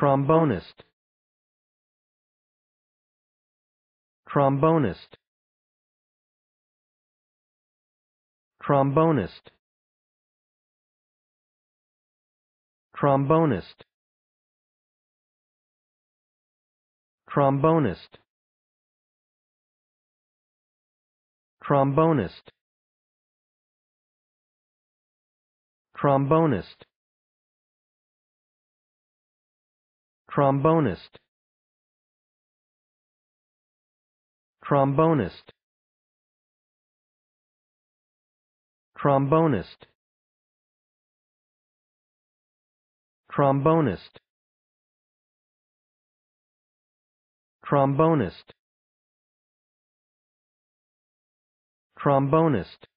Trombonist Trombonist Trombonist Trombonist Trombonist Trombonist Trombonist Trombonist. Trombonist. Trombonist. Trombonist. Trombonist. Trombonist.